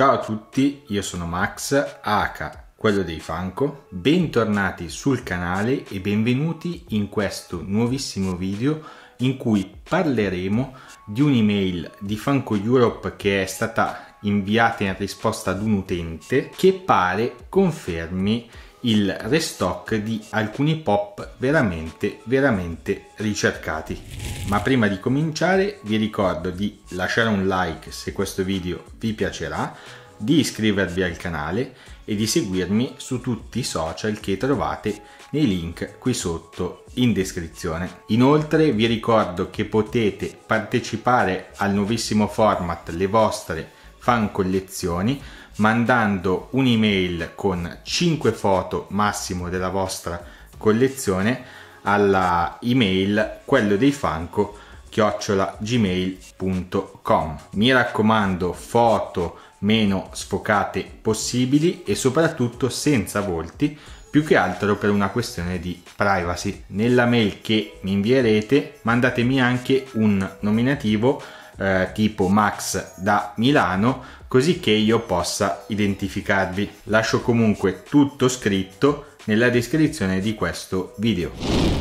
Ciao a tutti, io sono Max, H, quello dei Funko. Bentornati sul canale e benvenuti in questo nuovissimo video in cui parleremo di un'email di Funko Europe che è stata inviata in risposta ad un utente che pare confermi il restock di alcuni pop veramente veramente ricercati. Ma prima di cominciare vi ricordo di lasciare un like se questo video vi piacerà, di iscrivervi al canale e di seguirmi su tutti i social che trovate nei link qui sotto in descrizione. Inoltre vi ricordo che potete partecipare al nuovissimo format Le vostre fan collezioni mandando un'email con 5 foto massimo della vostra collezione alla email quello dei fanco chiocciola mi raccomando foto meno sfocate possibili e soprattutto senza volti più che altro per una questione di privacy nella mail che mi invierete mandatemi anche un nominativo eh, tipo Max da Milano così che io possa identificarvi. Lascio comunque tutto scritto nella descrizione di questo video.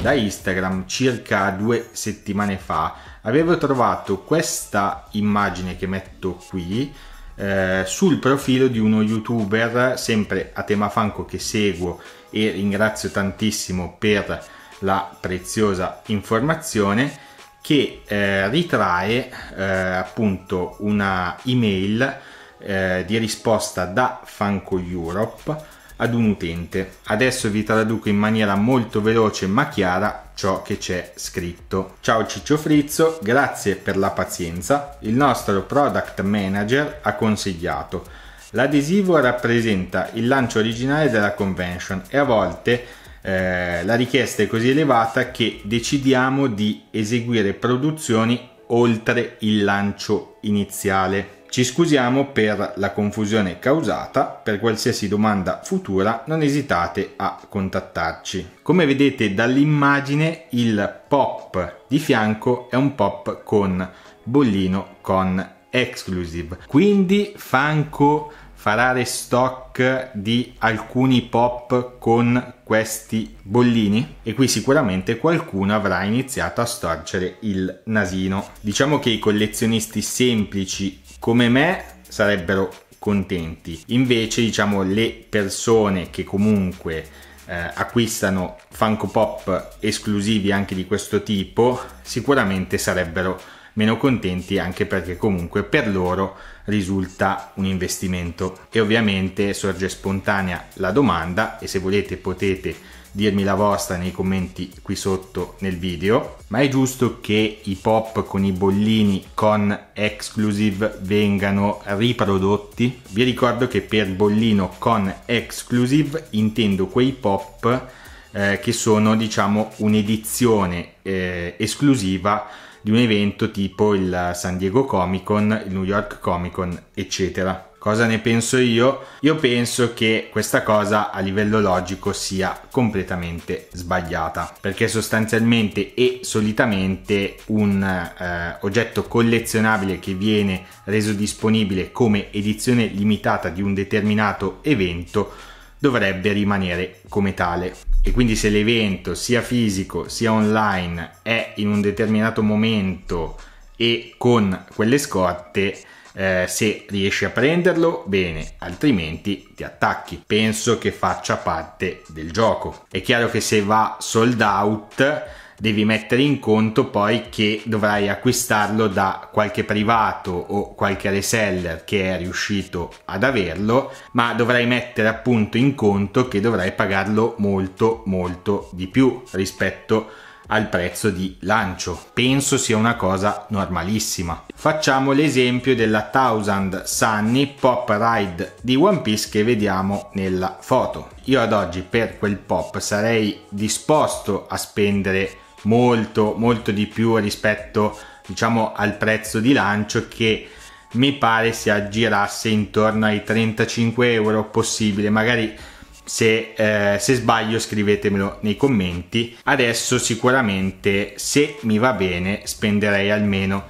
Da Instagram circa due settimane fa avevo trovato questa immagine che metto qui eh, sul profilo di uno youtuber sempre a tema fanco che seguo e ringrazio tantissimo per la preziosa informazione che eh, ritrae eh, appunto una email eh, di risposta da Funko Europe ad un utente. Adesso vi traduco in maniera molto veloce ma chiara ciò che c'è scritto. Ciao Ciccio Frizzo, grazie per la pazienza. Il nostro product manager ha consigliato. L'adesivo rappresenta il lancio originale della convention e a volte eh, la richiesta è così elevata che decidiamo di eseguire produzioni oltre il lancio iniziale. Ci scusiamo per la confusione causata, per qualsiasi domanda futura non esitate a contattarci. Come vedete dall'immagine il pop di fianco è un pop con bollino con exclusive, quindi Fanco farà restock di alcuni pop con questi bollini e qui sicuramente qualcuno avrà iniziato a storcere il nasino. Diciamo che i collezionisti semplici come me sarebbero contenti. Invece, diciamo, le persone che comunque eh, acquistano Funko Pop esclusivi anche di questo tipo sicuramente sarebbero meno contenti anche perché comunque per loro risulta un investimento e ovviamente sorge spontanea la domanda e se volete potete dirmi la vostra nei commenti qui sotto nel video, ma è giusto che i pop con i bollini con exclusive vengano riprodotti? Vi ricordo che per bollino con exclusive intendo quei pop eh, che sono diciamo un'edizione eh, esclusiva di un evento tipo il San Diego Comic Con, il New York Comic Con, eccetera. Cosa ne penso io? Io penso che questa cosa a livello logico sia completamente sbagliata, perché sostanzialmente e solitamente un eh, oggetto collezionabile che viene reso disponibile come edizione limitata di un determinato evento dovrebbe rimanere come tale. E quindi se l'evento sia fisico sia online è in un determinato momento e con quelle scorte eh, se riesci a prenderlo, bene, altrimenti ti attacchi. Penso che faccia parte del gioco. È chiaro che se va sold out devi mettere in conto poi che dovrai acquistarlo da qualche privato o qualche reseller che è riuscito ad averlo, ma dovrai mettere appunto in conto che dovrai pagarlo molto molto di più rispetto a al prezzo di lancio. Penso sia una cosa normalissima. Facciamo l'esempio della Thousand Sunny Pop Ride di One Piece che vediamo nella foto. Io ad oggi per quel pop sarei disposto a spendere molto molto di più rispetto diciamo al prezzo di lancio che mi pare si aggirasse intorno ai 35 euro possibile magari se, eh, se, sbaglio scrivetemelo nei commenti. Adesso sicuramente se mi va bene spenderei almeno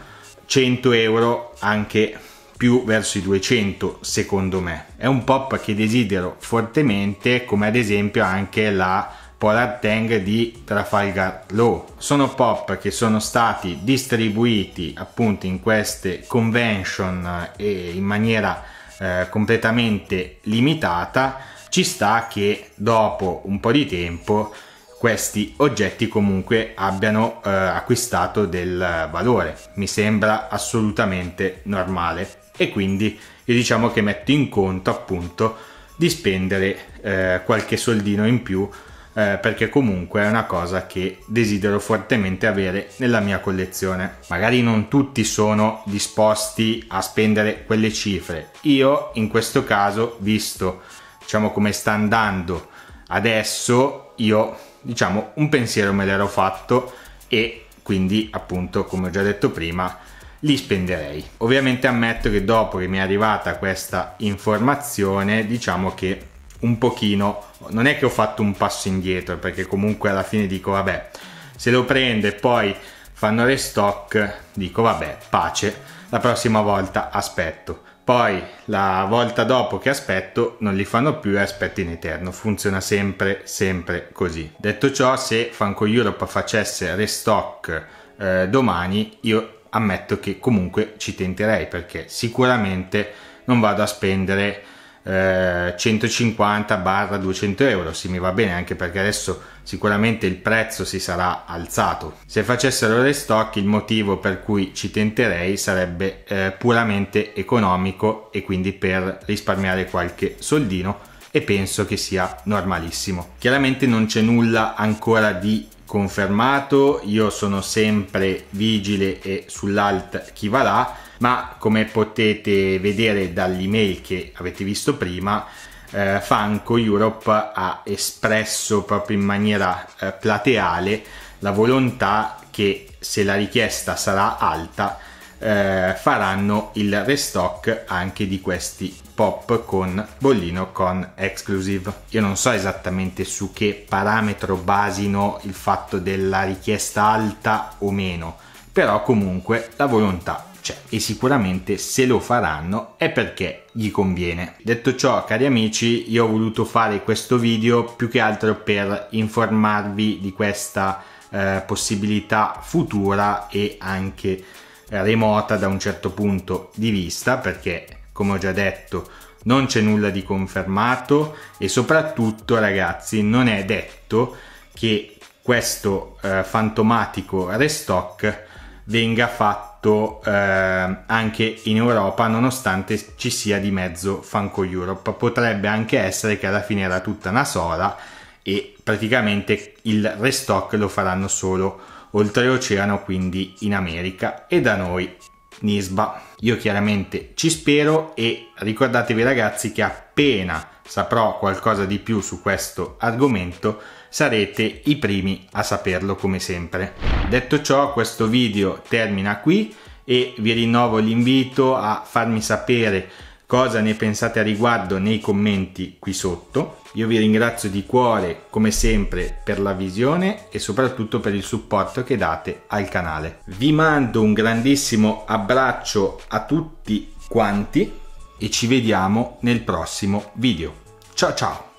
100 euro anche più verso i 200 secondo me. È un pop che desidero fortemente come ad esempio anche la Polar Tang di Trafalgar Law. Sono pop che sono stati distribuiti appunto in queste convention eh, e in maniera eh, completamente limitata ci sta che dopo un po' di tempo questi oggetti comunque abbiano eh, acquistato del valore. Mi sembra assolutamente normale e quindi io diciamo che metto in conto appunto di spendere eh, qualche soldino in più eh, perché comunque è una cosa che desidero fortemente avere nella mia collezione. Magari non tutti sono disposti a spendere quelle cifre. Io in questo caso, visto diciamo come sta andando adesso io diciamo un pensiero me l'ero fatto e quindi appunto come ho già detto prima li spenderei ovviamente ammetto che dopo che mi è arrivata questa informazione diciamo che un pochino non è che ho fatto un passo indietro perché comunque alla fine dico vabbè se lo prende e poi fanno restock dico vabbè pace la prossima volta aspetto poi la volta dopo che aspetto non li fanno più e aspetto in eterno. Funziona sempre, sempre così. Detto ciò, se Fanco Europe facesse restock eh, domani, io ammetto che comunque ci tenterei perché sicuramente non vado a spendere eh, 150-200 euro. Sì, mi va bene anche perché adesso sicuramente il prezzo si sarà alzato. Se facessero restock, il motivo per cui ci tenterei sarebbe eh, puramente economico e quindi per risparmiare qualche soldino e penso che sia normalissimo. Chiaramente non c'è nulla ancora di confermato, io sono sempre vigile e sull'alt chi va là ma come potete vedere dall'email che avete visto prima, eh, Funko Europe ha espresso proprio in maniera eh, plateale la volontà che se la richiesta sarà alta eh, faranno il restock anche di questi pop con bollino con exclusive. Io non so esattamente su che parametro basino il fatto della richiesta alta o meno, però comunque la volontà c'è cioè, e sicuramente se lo faranno è perché gli conviene. Detto ciò, cari amici, io ho voluto fare questo video più che altro per informarvi di questa eh, possibilità futura e anche eh, remota da un certo punto di vista perché come ho già detto non c'è nulla di confermato e soprattutto ragazzi non è detto che questo eh, fantomatico restock venga fatto fatto eh, anche in Europa nonostante ci sia di mezzo Funko Europe. Potrebbe anche essere che alla fine era tutta una sola e praticamente il restock lo faranno solo oltreoceano, quindi in America e da noi Nisba. Io chiaramente ci spero e ricordatevi ragazzi che appena saprò qualcosa di più su questo argomento sarete i primi a saperlo come sempre. Detto ciò questo video termina qui e vi rinnovo l'invito a farmi sapere cosa ne pensate a riguardo nei commenti qui sotto. Io vi ringrazio di cuore come sempre per la visione e soprattutto per il supporto che date al canale. Vi mando un grandissimo abbraccio a tutti quanti e ci vediamo nel prossimo video. Ciao ciao!